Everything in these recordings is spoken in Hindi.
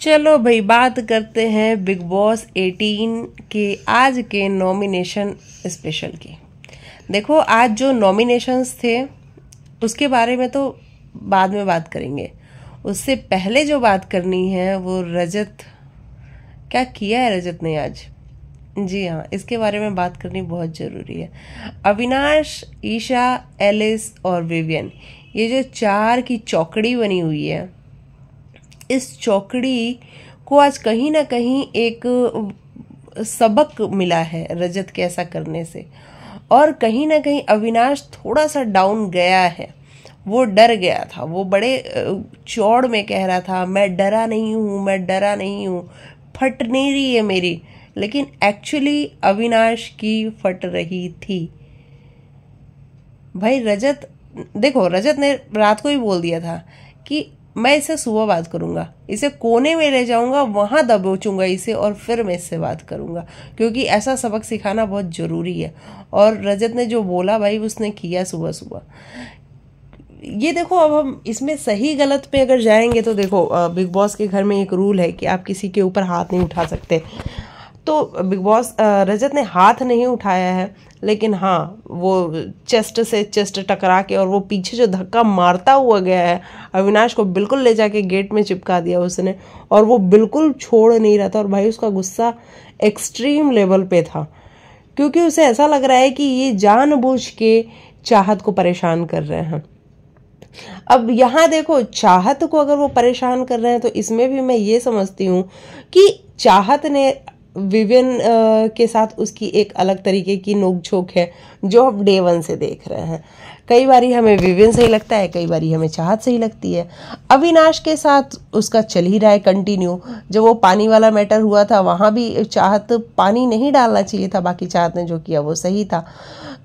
चलो भाई बात करते हैं बिग बॉस 18 के आज के नॉमिनेशन स्पेशल की देखो आज जो नॉमिनेशंस थे उसके बारे में तो बाद में बात करेंगे उससे पहले जो बात करनी है वो रजत क्या किया है रजत ने आज जी हाँ इसके बारे में बात करनी बहुत ज़रूरी है अविनाश ईशा एलिस और विवियन ये जो चार की चौकड़ी बनी हुई है इस चौकड़ी को आज कहीं ना कहीं एक सबक मिला है रजत के ऐसा करने से और कहीं ना कहीं अविनाश थोड़ा सा डाउन गया है वो डर गया था वो बड़े चौड़ में कह रहा था मैं डरा नहीं हूँ मैं डरा नहीं हूँ फट नहीं रही है मेरी लेकिन एक्चुअली अविनाश की फट रही थी भाई रजत देखो रजत ने रात को ही बोल दिया था कि मैं इसे सुबह बात करूंगा इसे कोने में ले जाऊंगा वहां दबोचूंगा इसे और फिर मैं इससे बात करूंगा क्योंकि ऐसा सबक सिखाना बहुत ज़रूरी है और रजत ने जो बोला भाई उसने किया सुबह सुबह ये देखो अब हम इसमें सही गलत पे अगर जाएंगे तो देखो बिग बॉस के घर में एक रूल है कि आप किसी के ऊपर हाथ नहीं उठा सकते तो बिग बॉस रजत ने हाथ नहीं उठाया है लेकिन हाँ वो चेस्ट से चेस्ट टकरा के और वो पीछे जो धक्का मारता हुआ गया है अविनाश को बिल्कुल ले जाके गेट में चिपका दिया उसने और वो बिल्कुल छोड़ नहीं रहा था और भाई उसका गुस्सा एक्सट्रीम लेवल पे था क्योंकि उसे ऐसा लग रहा है कि ये जानबूझ के चाहत को परेशान कर रहे हैं अब यहाँ देखो चाहत को अगर वो परेशान कर रहे हैं तो इसमें भी मैं ये समझती हूँ कि चाहत ने विवियन के साथ उसकी एक अलग तरीके की नोकझोंक है जो हम डे वन से देख रहे हैं कई बार हमें विवियन सही लगता है कई बार हमें चाहत सही लगती है अविनाश के साथ उसका चल ही रहा है कंटिन्यू जब वो पानी वाला मैटर हुआ था वहाँ भी चाहत पानी नहीं डालना चाहिए था बाकी चाहत ने जो किया वो सही था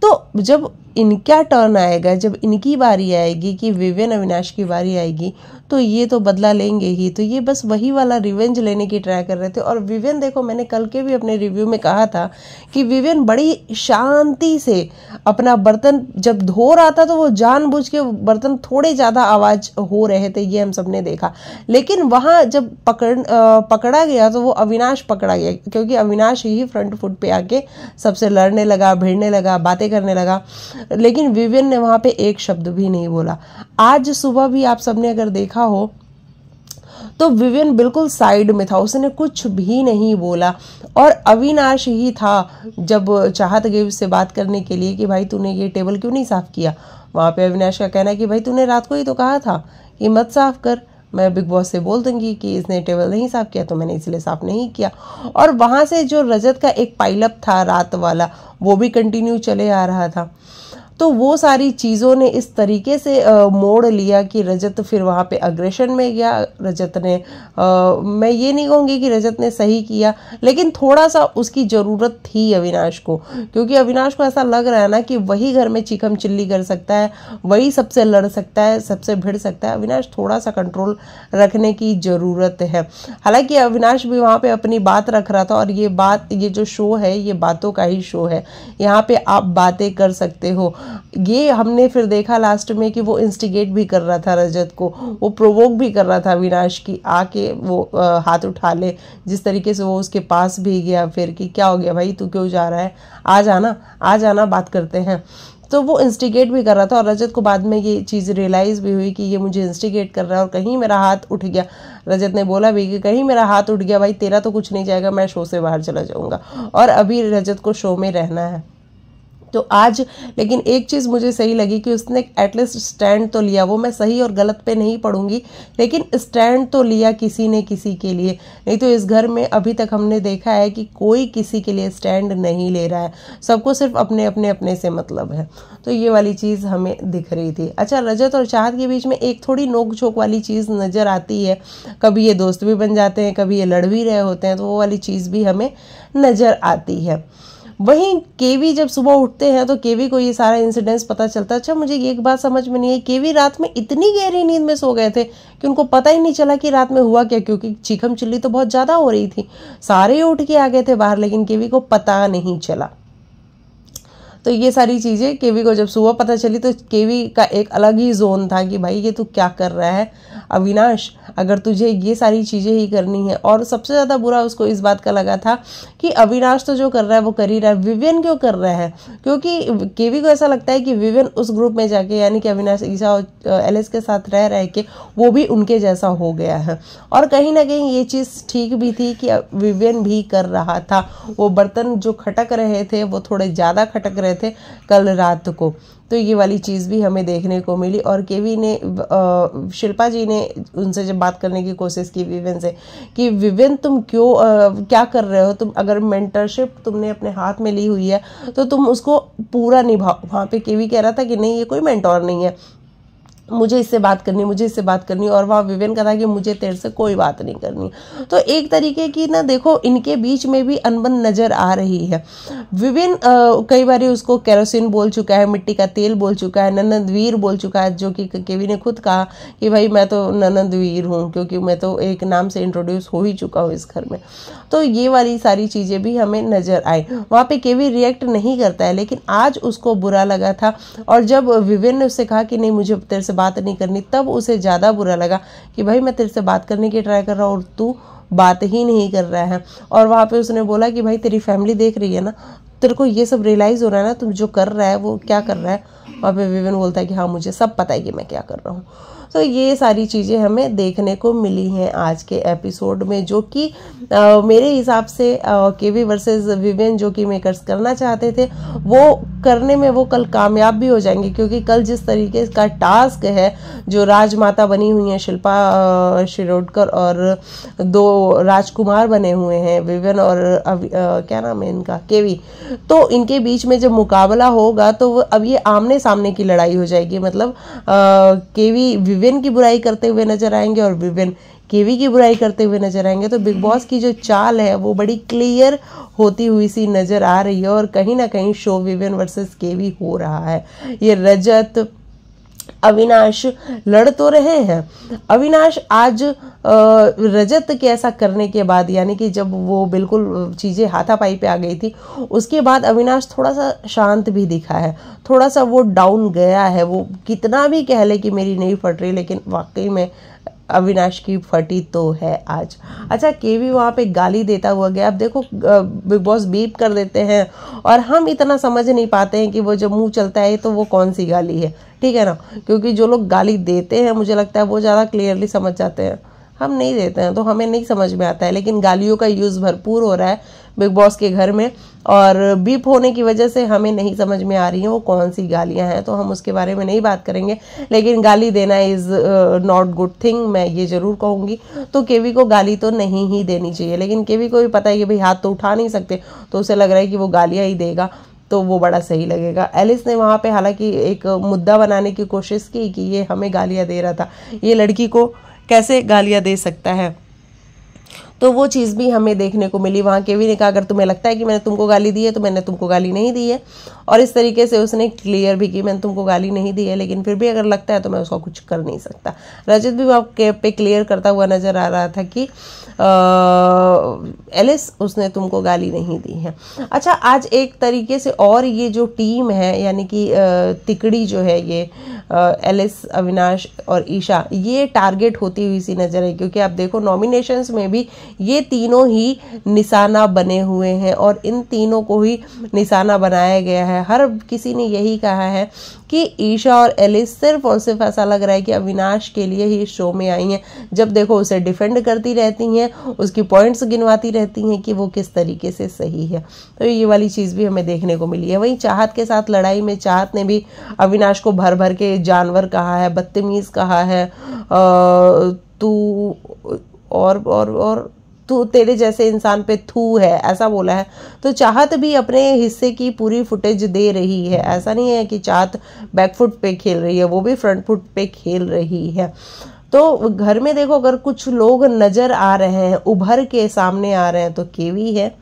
तो जब इनका टर्न आएगा जब इनकी बारी आएगी कि विवेन अविनाश की बारी आएगी तो ये तो बदला लेंगे ही तो ये बस वही वाला रिवेंज लेने की ट्राई कर रहे थे और विवेन देखो मैंने कल के भी अपने रिव्यू में कहा था कि विवेन बड़ी शांति से अपना बर्तन जब धो रहा था तो वो जानबूझ के बर्तन थोड़े ज़्यादा आवाज़ हो रहे थे ये हम सब ने देखा लेकिन वहाँ जब पकड़ पकड़ा गया तो वो अविनाश पकड़ा गया क्योंकि अविनाश ही फ्रंट फुट पर आके सबसे लड़ने लगा भिड़ने लगा बातें बातें करने लगा लेकिन विवियन ने वहाँ पे एक शब्द भी नहीं बोला आज सुबह भी आप सबने अगर देखा हो तो विवियन बिल्कुल साइड में था उसने कुछ भी नहीं बोला और अविनाश ही था जब चाहत गई उससे बात करने के लिए कि भाई तूने ये टेबल क्यों नहीं साफ़ किया वहाँ पे अविनाश का कहना है कि भाई तूने रात को ही तो कहा था कि मत साफ़ कर मैं बिग बॉस से बोल दूंगी कि इसने टेबल नहीं साफ़ किया तो मैंने इसलिए साफ़ नहीं किया और वहाँ से जो रजत का एक पाइलअप था रात वाला वो भी कंटिन्यू चले आ रहा था तो वो सारी चीज़ों ने इस तरीके से मोड़ लिया कि रजत फिर वहाँ पे अग्रेशन में गया रजत ने आ, मैं ये नहीं कहूँगी कि रजत ने सही किया लेकिन थोड़ा सा उसकी ज़रूरत थी अविनाश को क्योंकि अविनाश को ऐसा लग रहा है ना कि वही घर में चिकम चिल्ली कर सकता है वही सबसे लड़ सकता है सबसे भिड़ सकता है अविनाश थोड़ा सा कंट्रोल रखने की ज़रूरत है हालांकि अविनाश भी वहाँ पर अपनी बात रख रहा था और ये बात ये जो शो है ये बातों का ही शो है यहाँ पर आप बातें कर सकते हो ये हमने फिर देखा लास्ट में कि वो इंस्टिगेट भी कर रहा था रजत को वो प्रोवोक भी कर रहा था अविनाश की आके वो आ, हाथ उठा ले जिस तरीके से वो उसके पास भी गया फिर कि क्या हो गया भाई तू क्यों जा रहा है आ जाना आ जाना बात करते हैं तो वो इंस्टिगेट भी कर रहा था और रजत को बाद में ये चीज़ रियलाइज़ भी हुई कि ये मुझे इंस्टिगेट कर रहा है और कहीं मेरा हाथ उठ गया रजत ने बोला भी कि कहीं मेरा हाथ उठ गया भाई तेरा तो कुछ नहीं जाएगा मैं शो से बाहर चला जाऊँगा और अभी रजत को शो में रहना है तो आज लेकिन एक चीज़ मुझे सही लगी कि उसने एटलीस्ट स्टैंड तो लिया वो मैं सही और गलत पे नहीं पढ़ूंगी लेकिन स्टैंड तो लिया किसी ने किसी के लिए नहीं तो इस घर में अभी तक हमने देखा है कि कोई किसी के लिए स्टैंड नहीं ले रहा है सबको सिर्फ अपने अपने अपने से मतलब है तो ये वाली चीज़ हमें दिख रही थी अच्छा रजत और चाहत के बीच में एक थोड़ी नोक झोंक वाली चीज़ नज़र आती है कभी ये दोस्त भी बन जाते हैं कभी ये लड़ भी रहे होते हैं तो वो वाली चीज़ भी हमें नज़र आती है वहीं केवी जब सुबह उठते हैं तो केवी को ये सारा इंसिडेंस पता चलता अच्छा मुझे एक बात समझ में नहीं है केवी रात में इतनी गहरी नींद में सो गए थे कि उनको पता ही नहीं चला कि रात में हुआ क्या क्योंकि चीखम चिल्ली तो बहुत ज़्यादा हो रही थी सारे उठ के आ गए थे बाहर लेकिन केवी को पता नहीं चला तो ये सारी चीज़ें केवी को जब सुबह पता चली तो केवी का एक अलग ही जोन था कि भाई ये तू क्या कर रहा है अविनाश अगर तुझे ये सारी चीज़ें ही करनी है और सबसे ज़्यादा बुरा उसको इस बात का लगा था कि अविनाश तो जो कर रहा है वो कर ही रहा है विवियन क्यों कर रहा है क्योंकि केवी को ऐसा लगता है कि विवियन उस ग्रुप में जाके यानी कि अविनाश ईसा और एलिस के साथ रह रह के वो भी उनके जैसा हो गया है और कहीं ना कहीं ये चीज़ ठीक भी थी कि विवियन भी कर रहा था वो बर्तन जो खटक रहे थे वो थोड़े ज़्यादा खटक रहे थे कल रात को तो ये वाली चीज़ भी हमें देखने को मिली और केवी ने शिल्पा जी ने उनसे जब बात करने की कोशिश की विवेन से कि विवेन तुम क्यों आ, क्या कर रहे हो तुम अगर मेंटरशिप तुमने अपने हाथ में ली हुई है तो तुम उसको पूरा निभाओ वहाँ पे केवी कह रहा था कि नहीं ये कोई मेंटोर नहीं है मुझे इससे बात करनी मुझे इससे बात करनी और वहाँ विवेन का था कि मुझे तेरे से कोई बात नहीं करनी तो एक तरीके की ना देखो इनके बीच में भी अनबन नज़र आ रही है विवेन कई बार उसको कैरोसिन बोल चुका है मिट्टी का तेल बोल चुका है ननदवीर बोल चुका है जो कि केवी ने खुद कहा कि भाई मैं तो ननंदवीर हूँ क्योंकि मैं तो एक नाम से इंट्रोड्यूस हो ही चुका हूँ इस घर में तो ये वाली सारी चीज़ें भी हमें नज़र आई वहाँ पर केवी रिएक्ट नहीं करता है लेकिन आज उसको बुरा लगा था और जब विवेन ने उससे कहा कि नहीं मुझे तेरे से बात नहीं करनी तब उसे ज़्यादा बुरा लगा कि भाई मैं तेरे से बात करने की ट्राई कर रहा हूँ और तू बात ही नहीं कर रहा है और वहाँ पे उसने बोला कि भाई तेरी फैमिली देख रही है ना तेरे को ये सब रियलाइज़ हो रहा है ना तुम जो कर रहा है वो क्या कर रहा है वहाँ पे विवेन बोलता है कि हाँ मुझे सब पता है कि मैं क्या कर रहा हूँ तो ये सारी चीज़ें हमें देखने को मिली हैं आज के एपिसोड में जो कि मेरे हिसाब से के वी वर्सेज विवेन जो कि मेकर्स करना चाहते थे वो करने में वो कल कामयाब भी हो जाएंगे क्योंकि कल जिस तरीके का टास्क है जो राजमाता बनी हुई हैं शिल्पा शिरोडकर और दो राजकुमार बने हुए हैं विवेन और अभी, आ, क्या नाम है इनका केवी तो इनके बीच में जब मुकाबला होगा तो अब ये आमने सामने सामने की लड़ाई हो जाएगी मतलब केवी विवेन की बुराई करते हुए नजर आएंगे और विवेन केवी की बुराई करते हुए नजर आएंगे तो बिग बॉस की जो चाल है वो बड़ी क्लियर होती हुई सी नज़र आ रही है और कहीं ना कहीं शो विवेन वर्सेस केवी हो रहा है ये रजत अविनाश लड़ तो रहे हैं अविनाश आज रजत के ऐसा करने के बाद यानी कि जब वो बिल्कुल चीज़ें हाथापाई पे आ गई थी उसके बाद अविनाश थोड़ा सा शांत भी दिखा है थोड़ा सा वो डाउन गया है वो कितना भी कह ले कि मेरी नहीं फट रही लेकिन वाकई में अविनाश की फटी तो है आज अच्छा के वी वहाँ पे गाली देता हुआ गया अब देखो बिग बॉस बीप कर देते हैं और हम इतना समझ नहीं पाते हैं कि वो जब मुंह चलता है तो वो कौन सी गाली है ठीक है ना क्योंकि जो लोग गाली देते हैं मुझे लगता है वो ज़्यादा क्लियरली समझ जाते हैं हम नहीं देते हैं तो हमें नहीं समझ में आता है लेकिन गालियों का यूज़ भरपूर हो रहा है बिग बॉस के घर में और बीप होने की वजह से हमें नहीं समझ में आ रही हैं वो कौन सी गालियां हैं तो हम उसके बारे में नहीं बात करेंगे लेकिन गाली देना इज़ नॉट गुड थिंग मैं ये ज़रूर कहूँगी तो केवी को गाली तो नहीं ही देनी चाहिए लेकिन केवी को भी पता है कि भाई हाथ तो उठा नहीं सकते तो उसे लग रहा है कि वो गालियाँ ही देगा तो वो बड़ा सही लगेगा एलिस ने वहाँ पे हालांकि एक मुद्दा बनाने की कोशिश की कि ये हमें गालियाँ दे रहा था ये लड़की को कैसे गालियाँ दे सकता है तो वो चीज़ भी हमें देखने को मिली वहाँ केवी ने कहा अगर तुम्हें लगता है कि मैंने तुमको गाली दी है तो मैंने तुमको गाली नहीं दी है और इस तरीके से उसने क्लियर भी की मैंने तुमको गाली नहीं दी है लेकिन फिर भी अगर लगता है तो मैं उसका कुछ कर नहीं सकता रजत भी वहाँ पे क्लियर करता हुआ नज़र आ रहा था कि एलिस उसने तुमको गाली नहीं दी है अच्छा आज एक तरीके से और ये जो टीम है यानी कि तिकड़ी जो है ये एलिस अविनाश और ईशा ये टारगेट होती हुई सी नज़र है क्योंकि आप देखो नॉमिनेशंस में भी ये तीनों ही निशाना बने हुए हैं और इन तीनों को ही निशाना बनाया गया है हर किसी ने यही कहा है कि ईशा और एलिस सिर्फ और सिर्फ ऐसा लग रहा है कि अविनाश के लिए ही शो में आई हैं जब देखो उसे डिफेंड करती रहती हैं उसकी पॉइंट्स गिनवाती रहती हैं कि वो किस तरीके से सही है तो ये वाली चीज़ भी हमें देखने को मिली है वहीं चाहत के साथ लड़ाई में चाहत ने भी अविनाश को भर भर के जानवर कहा है बदतमीज़ कहा है तू और और और तू तेरे जैसे इंसान पे थू है ऐसा बोला है तो चाहत भी अपने हिस्से की पूरी फुटेज दे रही है ऐसा नहीं है कि चाहत बैक फुट पे खेल रही है वो भी फ्रंट फुट पे खेल रही है तो घर में देखो अगर कुछ लोग नज़र आ रहे हैं उभर के सामने आ रहे हैं तो केवी है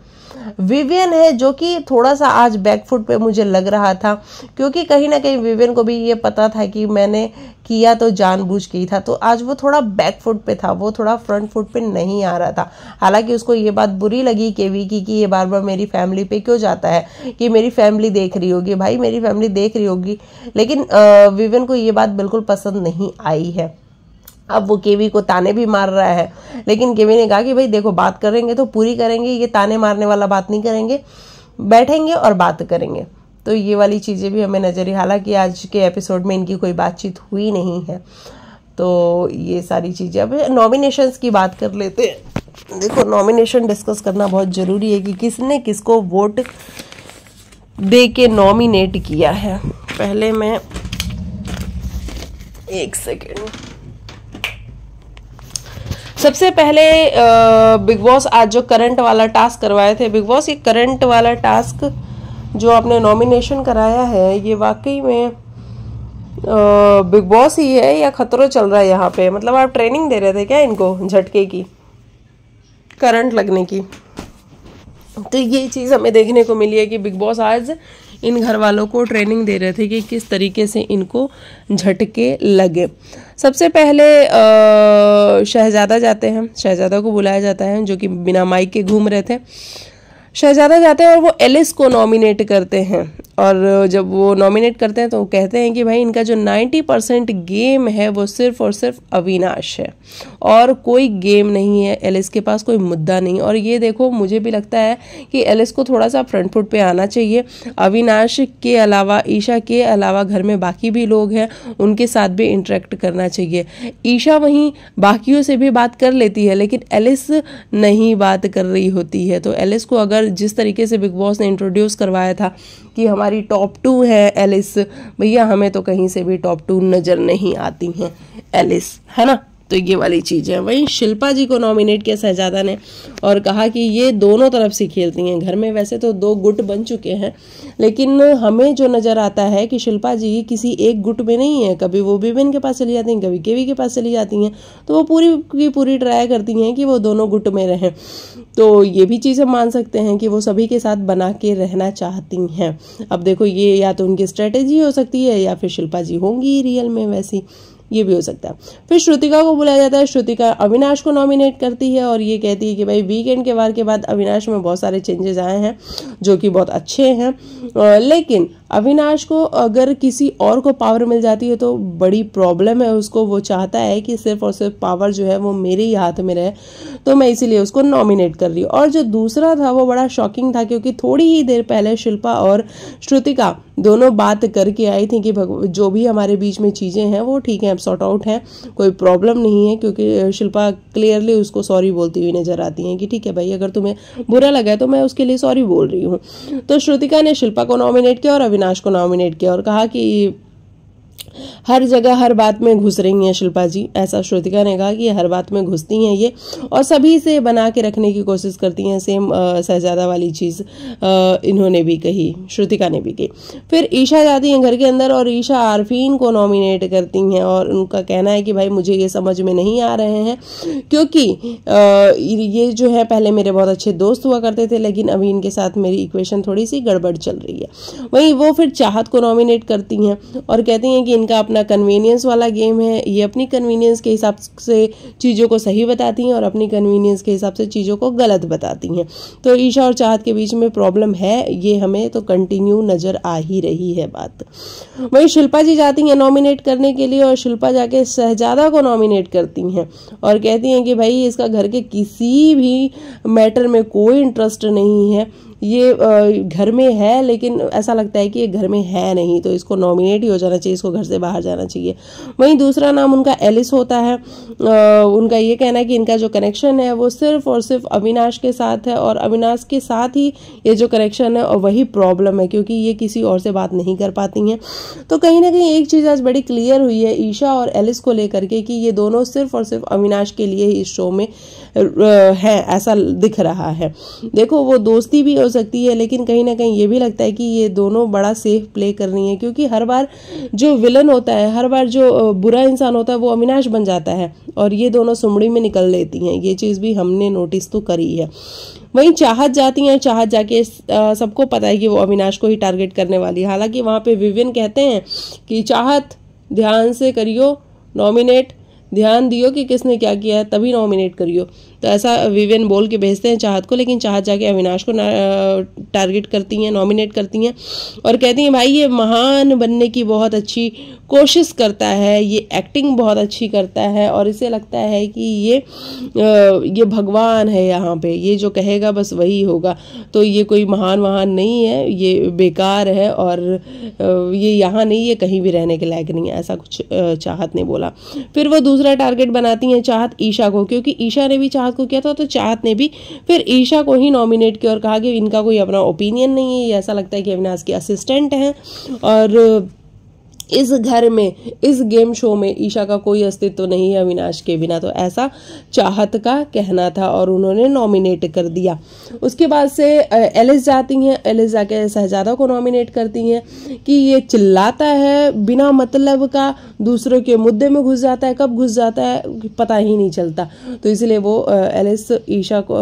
विवियन है जो कि थोड़ा सा आज बैकफुट पे मुझे लग रहा था क्योंकि कहीं ना कहीं विवियन को भी ये पता था कि मैंने किया तो जानबूझ के ही था तो आज वो थोड़ा बैक फुट पे था वो थोड़ा फ्रंट फुट पे नहीं आ रहा था हालांकि उसको ये बात बुरी लगी केवी की कि ये बार बार मेरी फैमिली पे क्यों जाता है कि मेरी फैमिली देख रही होगी भाई मेरी फैमिली देख रही होगी लेकिन विवियन को ये बात बिल्कुल पसंद नहीं आई है अब वो केवी को ताने भी मार रहा है लेकिन केवी ने कहा कि भाई देखो बात करेंगे तो पूरी करेंगे ये ताने मारने वाला बात नहीं करेंगे बैठेंगे और बात करेंगे तो ये वाली चीज़ें भी हमें नजर ही हालांकि आज के एपिसोड में इनकी कोई बातचीत हुई नहीं है तो ये सारी चीज़ें अब नॉमिनेशंस की बात कर लेते हैं देखो नॉमिनेशन डिस्कस करना बहुत ज़रूरी है कि किसने किसको वोट दे के नॉमिनेट किया है पहले मैं एक सेकेंड सबसे पहले बिग बॉस आज जो करंट वाला टास्क करवाए थे बिग बॉस ये करंट वाला टास्क जो आपने नॉमिनेशन कराया है ये वाकई में बिग बॉस ही है या खतरों चल रहा है यहाँ पे मतलब आप ट्रेनिंग दे रहे थे क्या इनको झटके की करंट लगने की तो ये चीज़ हमें देखने को मिली है कि बिग बॉस आज इन घर वालों को ट्रेनिंग दे रहे थे कि किस तरीके से इनको झटके लगे सबसे पहले शहजादा जाते हैं शहजादा को बुलाया जाता है जो कि बिना माइक के घूम रहे थे शहजादा जाते हैं और वो एलिस को नॉमिनेट करते हैं और जब वो नॉमिनेट करते हैं तो वो कहते हैं कि भाई इनका जो 90 परसेंट गेम है वो सिर्फ और सिर्फ अविनाश है और कोई गेम नहीं है एलिस के पास कोई मुद्दा नहीं और ये देखो मुझे भी लगता है कि एलिस को थोड़ा सा फ्रंट फुट पे आना चाहिए अविनाश के अलावा ईशा के अलावा घर में बाकी भी लोग हैं उनके साथ भी इंटरेक्ट करना चाहिए ईशा वहीं बाकियों से भी बात कर लेती है लेकिन एलिस नहीं बात कर रही होती है तो एलिस को अगर जिस तरीके से बिग बॉस ने इंट्रोड्यूस करवाया था कि हमारी टॉप टू है एलिस भैया हमें तो कहीं से भी टॉप टू नज़र नहीं आती हैं एलिस है ना तो ये वाली चीज़ है वहीं शिल्पा जी को नॉमिनेट किया शहजादा ने और कहा कि ये दोनों तरफ से खेलती हैं घर में वैसे तो दो गुट बन चुके हैं लेकिन हमें जो नज़र आता है कि शिल्पा जी किसी एक गुट में नहीं है कभी वो बिबिन के पास चली जाती हैं कभी केवी के पास चली जाती हैं तो वो पूरी की पूरी ट्राई करती हैं कि वो दोनों गुट में रहें तो ये भी चीज़ हम मान सकते हैं कि वो सभी के साथ बना के रहना चाहती हैं अब देखो ये या तो उनकी स्ट्रेटेजी हो सकती है या फिर शिल्पा जी होंगी रियल में वैसी ये भी हो सकता है फिर श्रुतिका को बुलाया जाता है श्रुतिका अविनाश को नॉमिनेट करती है और ये कहती है कि भाई वीकेंड के वार के बाद अविनाश में बहुत सारे चेंजेस आए हैं जो कि बहुत अच्छे हैं लेकिन अविनाश को अगर किसी और को पावर मिल जाती है तो बड़ी प्रॉब्लम है उसको वो चाहता है कि सिर्फ और सिर्फ पावर जो है वो मेरे ही हाथ में रहे तो मैं इसीलिए उसको नॉमिनेट कर रही हूँ और जो दूसरा था वो बड़ा शॉकिंग था क्योंकि थोड़ी ही देर पहले शिल्पा और श्रुतिका दोनों बात करके आई थी कि जो भी हमारे बीच में चीज़ें हैं वो ठीक हैं अब सॉर्ट आउट हैं कोई प्रॉब्लम नहीं है क्योंकि शिल्पा क्लियरली उसको सॉरी बोलती हुई नज़र आती हैं कि ठीक है भाई अगर तुम्हें बुरा लगा है तो मैं उसके लिए सॉरी बोल रही हूँ तो श्रुतिका ने शिल्पा को नॉमिनेट किया और अविनाश को नॉमिनेट किया और कहा कि हर जगह हर बात में घुस रही हैं शिल्पा जी ऐसा श्रुतिका ने कहा कि हर बात में घुसती हैं ये और सभी से बना के रखने की कोशिश करती हैं सेम शहजादा वाली चीज़ इन्होंने भी कही श्रुतिका ने भी कही फिर ईशा जाती हैं घर के अंदर और ईशा आरफीन को नॉमिनेट करती हैं और उनका कहना है कि भाई मुझे ये समझ में नहीं आ रहे हैं क्योंकि ये जो है पहले मेरे बहुत अच्छे दोस्त हुआ करते थे लेकिन अभी इनके साथ मेरी इक्वेशन थोड़ी सी गड़बड़ चल रही है वहीं वो फिर चाहत को नॉमिनेट करती हैं और कहती हैं कि इनका अपना कन्वीनियंस वाला गेम है ये अपनी कन्वीनियंस के हिसाब से चीज़ों को सही बताती हैं और अपनी कन्वीनियंस के हिसाब से चीज़ों को गलत बताती हैं तो ईशा और चाहत के बीच में प्रॉब्लम है ये हमें तो कंटिन्यू नज़र आ ही रही है बात वही शिल्पा जी जाती हैं नॉमिनेट करने के लिए और शिल्पा जाके शहजादा को नॉमिनेट करती हैं और कहती हैं कि भाई इसका घर के किसी भी मैटर में कोई इंटरेस्ट नहीं है ये घर में है लेकिन ऐसा लगता है कि ये घर में है नहीं तो इसको नॉमिनेट ही हो जाना चाहिए इसको घर से बाहर जाना चाहिए वहीं दूसरा नाम उनका एलिस होता है उनका ये कहना है कि इनका जो कनेक्शन है वो सिर्फ और सिर्फ अविनाश के साथ है और अविनाश के साथ ही ये जो कनेक्शन है और वही प्रॉब्लम है क्योंकि ये किसी और से बात नहीं कर पाती हैं तो कहीं ना कहीं एक चीज़ आज बड़ी क्लियर हुई है ईशा और एलिस को लेकर के कि ये दोनों सिर्फ और सिर्फ अविनाश के लिए ही इस शो में है ऐसा दिख रहा है देखो वो दोस्ती भी और सकती है लेकिन कहीं ना कहीं ये भी लगता है कि ये दोनों बड़ा सेफ प्ले कर रही हैं क्योंकि हर बार जो विलन होता है हर बार जो बुरा इंसान होता है वो अविनाश बन जाता है और ये दोनों सुमड़ी में निकल लेती हैं ये चीज़ भी हमने नोटिस तो करी है वहीं चाहत जाती हैं चाहत जाके सबको पता है कि वो अविनाश को ही टारगेट करने वाली है हालांकि वहाँ पर विवियन कहते हैं कि चाहत ध्यान से करियो नॉमिनेट ध्यान दियो कि किसने क्या किया है तभी नॉमिनेट करियो तो ऐसा विवेन बोल के भेजते हैं चाहत को लेकिन चाहत जाके अविनाश को टारगेट करती हैं नॉमिनेट करती हैं और कहती हैं भाई ये महान बनने की बहुत अच्छी कोशिश करता है ये एक्टिंग बहुत अच्छी करता है और इसे लगता है कि ये ये भगवान है यहाँ पे ये जो कहेगा बस वही होगा तो ये कोई महान महान नहीं है ये बेकार है और ये यहाँ नहीं ये कहीं भी रहने के लायक नहीं है ऐसा कुछ चाहत ने बोला फिर वो दूसरा टारगेट बनाती हैं चाहत ईशा को क्योंकि ईशा ने भी चाहत प्रसाद को किया था तो चाहत ने भी फिर ईशा को ही नॉमिनेट किया और कहा कि इनका कोई अपना ओपिनियन नहीं है ऐसा लगता है कि अविनाश की असिस्टेंट हैं और इस घर में इस गेम शो में ईशा का कोई अस्तित्व नहीं है अविनाश के बिना तो ऐसा चाहत का कहना था और उन्होंने नॉमिनेट कर दिया उसके बाद से एलिस जाती हैं एलिस जाके शहजादा को नॉमिनेट करती हैं कि ये चिल्लाता है बिना मतलब का दूसरों के मुद्दे में घुस जाता है कब घुस जाता है पता ही नहीं चलता तो इसलिए वो एलिस ईशा को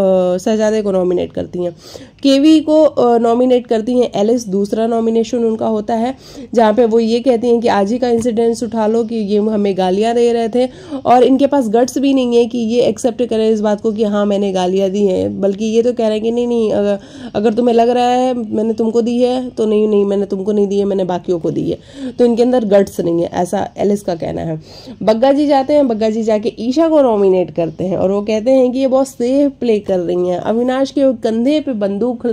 शहजादे को नॉमिनेट करती हैं केवी को नॉमिनेट करती हैं एलिस दूसरा नॉमिनेशन उनका होता है जहाँ पर वो ये कहती हैं हैं कि आज ही का इंसिडेंट्स उठा लो कि ये हमें गालियाँ दे रहे थे और इनके पास गट्स भी नहीं है कि ये एक्सेप्ट करें इस बात को कि हाँ मैंने गालियाँ दी हैं बल्कि ये तो कह रहे हैं कि नहीं नहीं अगर अगर तुम्हें लग रहा है मैंने तुमको दी है तो नहीं नहीं मैंने तुमको नहीं दी है मैंने बाकियों को दी है तो इनके अंदर गट्स नहीं है ऐसा एलिस का कहना है बग्गा जी जाते हैं बग्गा जी जाके ईशा को नॉमिनेट करते हैं और वो कहते हैं कि ये बहुत सेफ प्ले कर रही हैं अविनाश के कंधे पर बंदूक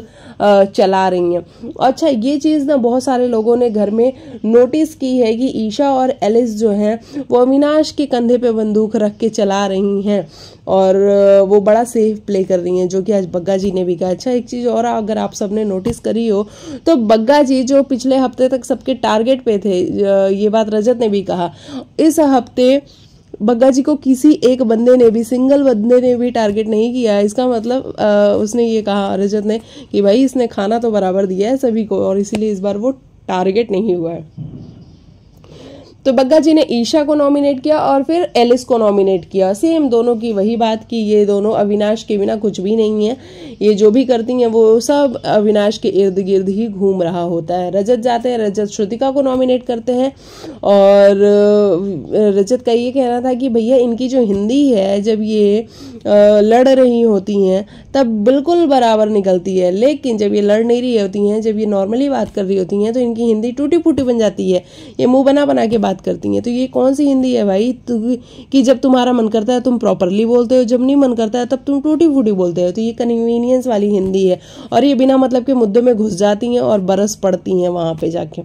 चला रही हैं अच्छा ये चीज़ ना बहुत सारे लोगों ने घर में नोटिस की की है कि ईशा और एलिस जो हैं वो अविनाश के कंधे पे बंदूक रख के चला रही हैं और वो बड़ा सेफ प्ले कर रही हैं जो कि आज बग्गा जी ने भी कहा अच्छा एक चीज़ और अगर आप सबने नोटिस करी हो तो बग्गा जी जो पिछले हफ्ते तक सबके टारगेट पे थे ये बात रजत ने भी कहा इस हफ्ते बग्गा जी को किसी एक बंदे ने भी सिंगल बंदे ने भी टारगेट नहीं किया इसका मतलब आ, उसने ये कहा रजत ने कि भाई इसने खाना तो बराबर दिया है सभी को और इसीलिए इस बार वो टारगेट नहीं हुआ है तो बग्गा जी ने ईशा को नॉमिनेट किया और फिर एलिस को नॉमिनेट किया सेम दोनों की वही बात कि ये दोनों अविनाश के बिना कुछ भी नहीं है ये जो भी करती हैं वो सब अविनाश के इर्द गिर्द ही घूम रहा होता है रजत जाते हैं रजत श्रुतिका को नॉमिनेट करते हैं और रजत का ये कहना था कि भैया इनकी जो हिंदी है जब ये लड़ रही होती हैं तब बिल्कुल बराबर निकलती है लेकिन जब ये लड़ नहीं रही होती हैं जब ये नॉर्मली बात कर रही होती हैं तो इनकी हिंदी टूटी फूटी बन जाती है ये मुंह बना बना के बात करती हैं तो ये कौन सी हिंदी है भाई कि जब तुम्हारा मन करता है तुम प्रॉपरली बोलते हो जब नहीं मन करता है तब तुम टूटी फूटी बोलते हो तो ये कन्वीनियंस वाली हिंदी है और ये बिना मतलब के मुद्दों में घुस जाती हैं और बरस पड़ती हैं वहाँ पे जाके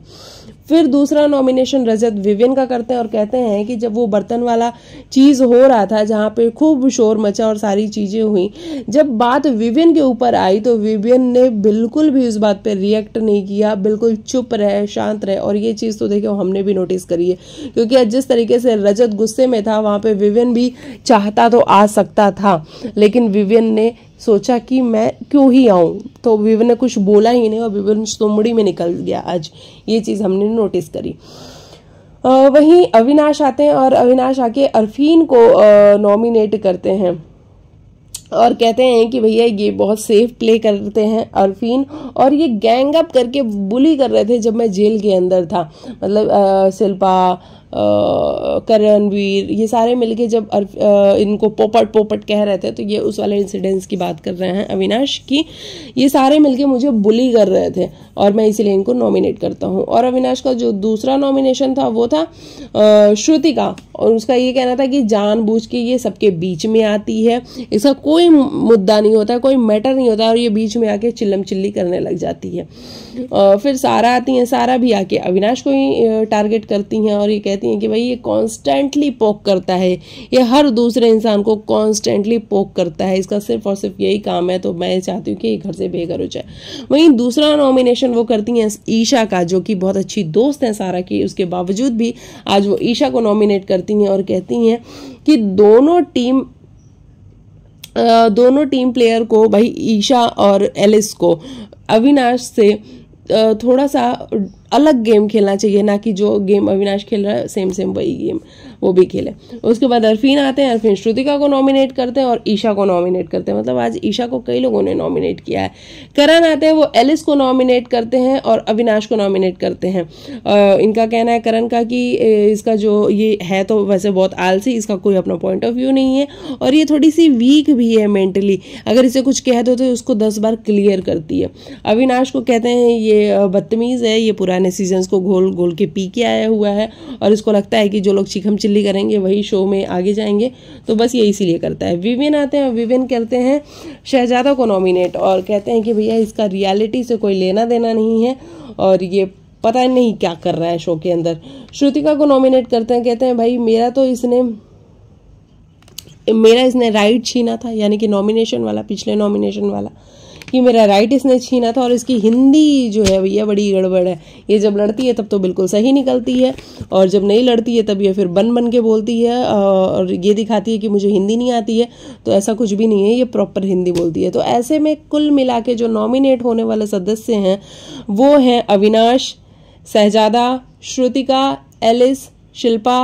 फिर दूसरा नॉमिनेशन रजत विवियन का करते हैं और कहते हैं कि जब वो बर्तन वाला चीज हो रहा था जहाँ पे खूब शोर मचा और सारी चीजें हुई जब बात विवियन के ऊपर आई तो विवियन ने बिल्कुल भी उस बात पर रिएक्ट नहीं किया बिल्कुल चुप रहे शांत रहे और ये चीज तो देखो हमने भी नोटिस करी है क्योंकि जिस तरीके से रजत गुस्से में था वहां पर विवियन भी चाहता तो आ सकता था लेकिन विवियन ने सोचा कि मैं क्यों ही आऊँ तो विवन ने कुछ बोला ही नहीं और विवन सोमड़ी में निकल गया आज ये चीज़ हमने नोटिस करी आ, वहीं अविनाश आते हैं और अविनाश आके अरफीन को नॉमिनेट करते हैं और कहते हैं कि भैया ये बहुत सेफ प्ले करते हैं अरफीन और ये गैंग अप करके बुली कर रहे थे जब मैं जेल के अंदर था मतलब शिल्पा करणवीर ये सारे मिलके जब इनको पोपट पोपट कह रहे थे तो ये उस वाले इंसिडेंट्स की बात कर रहे हैं अविनाश की ये सारे मिलके मुझे बुली कर रहे थे और मैं इसीलिए इनको नॉमिनेट करता हूँ और अविनाश का जो दूसरा नॉमिनेशन था वो था श्रुति का और उसका ये कहना था कि जानबूझ के ये सबके बीच में आती है इसका कोई मुद्दा नहीं होता कोई मैटर नहीं होता और ये बीच में आके चिल्लम चिल्ली करने लग जाती है फिर सारा आती हैं सारा भी आके अविनाश को ही टारगेट करती हैं और ये कहती कहती हैं कि भाई ये कॉन्स्टेंटली पोक करता है ये हर दूसरे इंसान को कॉन्स्टेंटली पोक करता है इसका सिर्फ और सिर्फ यही काम है तो मैं चाहती हूँ कि ये घर से बेघर हो जाए वहीं दूसरा नॉमिनेशन वो करती हैं ईशा का जो कि बहुत अच्छी दोस्त हैं सारा की उसके बावजूद भी आज वो ईशा को नॉमिनेट करती हैं और कहती हैं कि दोनों टीम दोनों टीम प्लेयर को भाई ईशा और एलिस को अविनाश से थोड़ा सा अलग गेम खेलना चाहिए ना कि जो गेम अविनाश खेल रहा है सेम सेम वही गेम वो भी खेले उसके बाद अरफिन आते हैं अरफिन श्रुतिका को नॉमिनेट करते हैं और ईशा को नॉमिनेट करते हैं मतलब आज ईशा को कई लोगों ने नॉमिनेट किया है करण आते हैं वो एलिस को नॉमिनेट करते हैं और अविनाश को नॉमिनेट करते हैं इनका कहना है करण का कि इसका जो ये है तो वैसे बहुत आलसी इसका कोई अपना पॉइंट ऑफ व्यू नहीं है और ये थोड़ी सी वीक भी है मेंटली अगर इसे कुछ कह दो तो उसको दस बार क्लियर करती है अविनाश को कहते हैं ये बदतमीज़ है ये पुराने सीजन्स को घोल घोल के पी के आया हुआ है और इसको लगता है कि जो लोग चिखम चिल्ली दिल्ली करेंगे वही शो में आगे जाएंगे तो बस ये इसीलिए करता है विविन आते हैं विविन करते हैं शहजादा को नॉमिनेट और कहते हैं कि भैया इसका रियलिटी से कोई लेना देना नहीं है और ये पता नहीं क्या कर रहा है शो के अंदर श्रुतिका को नॉमिनेट करते हैं कहते हैं भाई मेरा तो इसने मेरा इसने राइट छीना था यानी कि नॉमिनेशन वाला पिछले नॉमिनेशन वाला कि मेरा राइट इसने छीना था और इसकी हिंदी जो है भैया बड़ी गड़बड़ है ये जब लड़ती है तब तो बिल्कुल सही निकलती है और जब नहीं लड़ती है तब ये फिर बन बन के बोलती है और ये दिखाती है कि मुझे हिंदी नहीं आती है तो ऐसा कुछ भी नहीं है ये प्रॉपर हिंदी बोलती है तो ऐसे में कुल मिला के जो नॉमिनेट होने वाले सदस्य हैं वो हैं अविनाश सहजादा श्रुतिका एलिस शिल्पा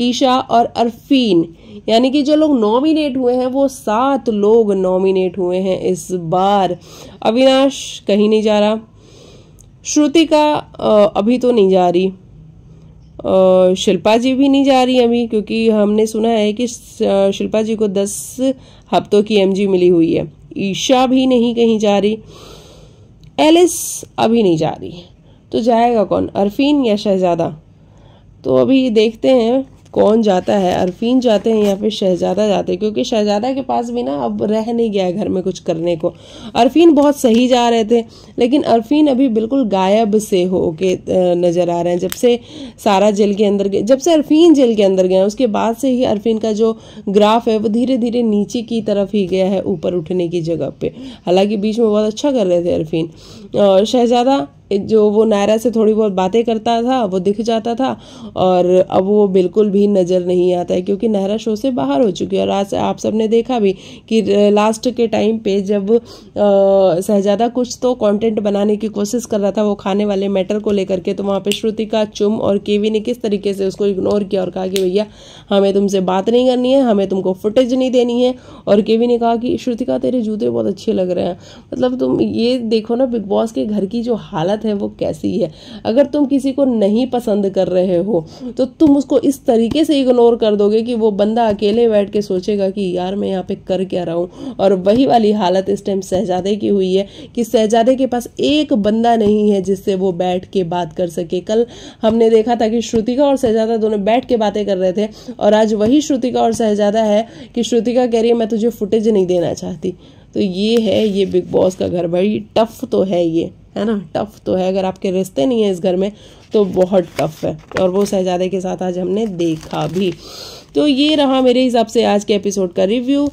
ईशा और अरफीन यानी कि जो लोग नॉमिनेट हुए हैं वो सात लोग नॉमिनेट हुए हैं इस बार अविनाश कहीं नहीं जा रहा श्रुति का अभी तो नहीं जा रही शिल्पा जी भी नहीं जा रही अभी क्योंकि हमने सुना है कि शिल्पा जी को दस हफ्तों की एमजी मिली हुई है ईशा भी नहीं कहीं जा रही एलिस अभी नहीं जा रही तो जाएगा कौन अरफीन या शहजादा तो अभी देखते हैं कौन जाता है अरफीन जाते हैं या फिर शहजादा जाते हैं क्योंकि शहजादा के पास भी ना अब रह नहीं गया घर में कुछ करने को अरफीन बहुत सही जा रहे थे लेकिन अरफीन अभी बिल्कुल गायब से हो के नज़र आ रहे हैं जब से सारा जेल के अंदर गए जब से अरफीन जेल के अंदर गए उसके बाद से ही अरफीन का जो ग्राफ है वो धीरे धीरे नीचे की तरफ ही गया है ऊपर उठने की जगह पे हालांकि बीच में बहुत अच्छा कर रहे थे अरफीन और शहजादा जो वो नायरा से थोड़ी बहुत बातें करता था वो दिख जाता था और अब वो बिल्कुल भी नज़र नहीं आता है क्योंकि नायरा शो से बाहर हो चुकी है और आज आप सबने देखा भी कि लास्ट के टाइम पे जब शहजादा कुछ तो कंटेंट बनाने की कोशिश कर रहा था वो खाने वाले मैटर को लेकर के तो वहाँ पर श्रुति का चुम और केवी ने किस तरीके से उसको इग्नोर किया और कहा कि भैया हमें तुमसे बात नहीं करनी है हमें तुमको फुटेज नहीं देनी है और केवी ने कहा कि श्रुतिका तेरे जूते बहुत अच्छे लग रहे हैं मतलब तुम ये देखो ना बिग बॉस के घर की जो हालत हालत है वो कैसी है अगर तुम किसी को नहीं पसंद कर रहे हो तो तुम उसको इस तरीके से इग्नोर कर दोगे कि वो बंदा अकेले बैठ के सोचेगा कि यार मैं यहाँ पे कर क्या रहा हूँ और वही वाली हालत इस टाइम शहजादे की हुई है कि शहजादे के पास एक बंदा नहीं है जिससे वो बैठ के बात कर सके कल हमने देखा था कि श्रुतिका और शहजादा दोनों बैठ के बातें कर रहे थे और आज वही श्रुतिका और शहजादा है कि श्रुतिका कह रही है मैं तुझे फुटेज नहीं देना चाहती तो ये है ये बिग बॉस का घर भाई टफ तो है ये है ना टफ़ तो है अगर आपके रिश्ते नहीं है इस घर में तो बहुत टफ़ है और वो शहजादे के साथ आज हमने देखा भी तो ये रहा मेरे हिसाब से आज के एपिसोड का रिव्यू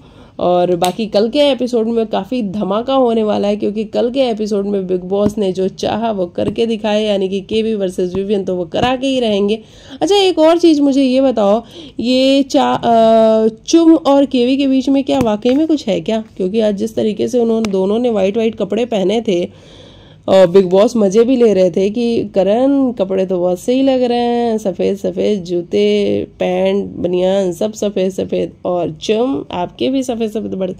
और बाकी कल के एपिसोड में काफ़ी धमाका होने वाला है क्योंकि कल के एपिसोड में बिग बॉस ने जो चाहा वो करके दिखाए यानी कि के वी वर्सेज विवियन तो वो करा के ही रहेंगे अच्छा एक और चीज़ मुझे ये बताओ ये चा चुम और केवी के बीच में क्या वाकई में कुछ है क्या क्योंकि आज जिस तरीके से उन्होंने दोनों ने वाइट वाइट कपड़े पहने थे बिग बॉस मज़े भी ले रहे थे कि करण कपड़े तो बहुत सही लग रहे हैं सफ़ेद सफ़ेद जूते पैंट बनियान सब सफ़ेद सफ़ेद और चुम आपके भी सफ़ेद सफ़ेद बड़े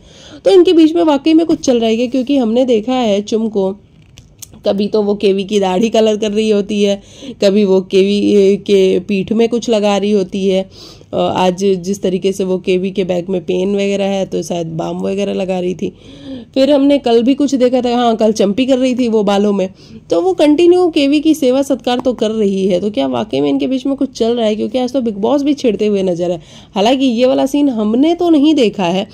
तो इनके बीच में वाकई में कुछ चल रहा है क्योंकि हमने देखा है चुम को कभी तो वो केवी की दाढ़ी कलर कर रही होती है कभी वो केवी के पीठ में कुछ लगा रही होती है आज जिस तरीके से वो केवी के बैग में पेन वगैरह है तो शायद बाम वगैरह लगा रही थी फिर हमने कल भी कुछ देखा था हाँ कल चंपी कर रही थी वो बालों में तो वो कंटिन्यू केवी की सेवा सत्कार तो कर रही है तो क्या वाकई में इनके बीच में कुछ चल रहा है क्योंकि आज तो बिग बॉस भी छेड़ते हुए नजर है हालांकि ये वाला सीन हमने तो नहीं देखा है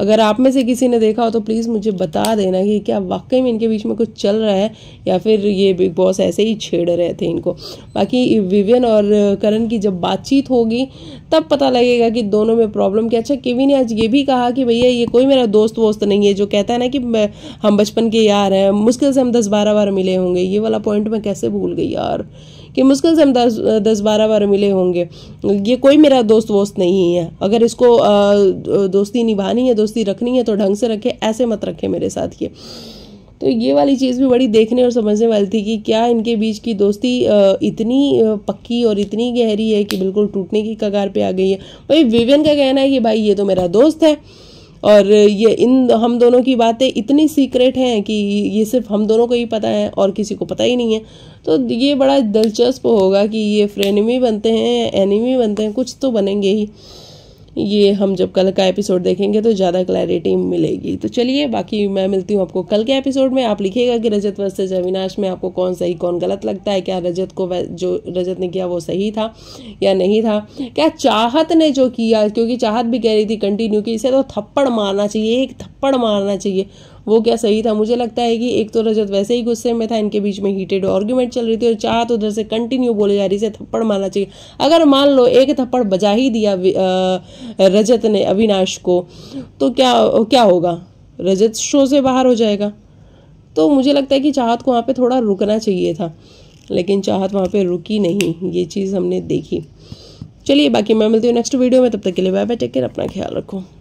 अगर आप में से किसी ने देखा हो तो प्लीज़ मुझे बता देना कि क्या वाकई में इनके बीच में कुछ चल रहा है या फिर ये बिग बॉस ऐसे ही छेड़ रहे थे इनको बाकी विवियन और करण की जब बातचीत होगी तब पता लगेगा कि दोनों में प्रॉब्लम क्या अच्छा केवी ने आज ये भी कहा कि भैया ये कोई मेरा दोस्त वोस्त नहीं है जो कहता है ना कि हम बचपन के यार हैं मुश्किल से हम दस बारह बार मिले होंगे ये वाला पॉइंट मैं कैसे भूल गई यार कि मुश्किल से हम दस दस बारह बार मिले होंगे ये कोई मेरा दोस्त वोस्त नहीं है अगर इसको दोस्ती निभानी है दोस्ती रखनी है तो ढंग से रखे ऐसे मत रखे मेरे साथ ये तो ये वाली चीज़ भी बड़ी देखने और समझने वाली थी कि क्या इनके बीच की दोस्ती इतनी पक्की और इतनी गहरी है कि बिल्कुल टूटने की कगार पे आ गई है भाई विवियन का कहना है कि भाई ये तो मेरा दोस्त है और ये इन हम दोनों की बातें इतनी सीक्रेट हैं कि ये सिर्फ हम दोनों को ही पता है और किसी को पता ही नहीं है तो ये बड़ा दिलचस्प होगा कि ये फ्रेनिमी बनते हैं एनिमी बनते हैं कुछ तो बनेंगे ही ये हम जब कल का एपिसोड देखेंगे तो ज़्यादा क्लैरिटी मिलेगी तो चलिए बाकी मैं मिलती हूँ आपको कल के एपिसोड में आप लिखिएगा कि रजत वर्सेज अविनाश में आपको कौन सही कौन गलत लगता है क्या रजत को जो रजत ने किया वो सही था या नहीं था क्या चाहत ने जो किया क्योंकि चाहत भी कह रही थी कंटिन्यू कि इसे तो थप्पड़ मारना चाहिए एक थप्पड़ मारना चाहिए वो क्या सही था मुझे लगता है कि एक तो रजत वैसे ही गुस्से में था इनके बीच में हीटेड आर्ग्यूमेंट चल रही थी और चाहत तो उधर से कंटिन्यू बोले जा रही से थप्पड़ मारना चाहिए अगर मान लो एक थप्पड़ बजा ही दिया रजत ने अविनाश को तो क्या क्या होगा रजत शो से बाहर हो जाएगा तो मुझे लगता है कि चाहत को वहाँ पे थोड़ा रुकना चाहिए था लेकिन चाहत वहाँ पे रुकी नहीं ये चीज़ हमने देखी चलिए बाकी मैं मिलती हूँ नेक्स्ट वीडियो में तब तक के लिए बाय बाय टेक केयर अपना ख्याल रखो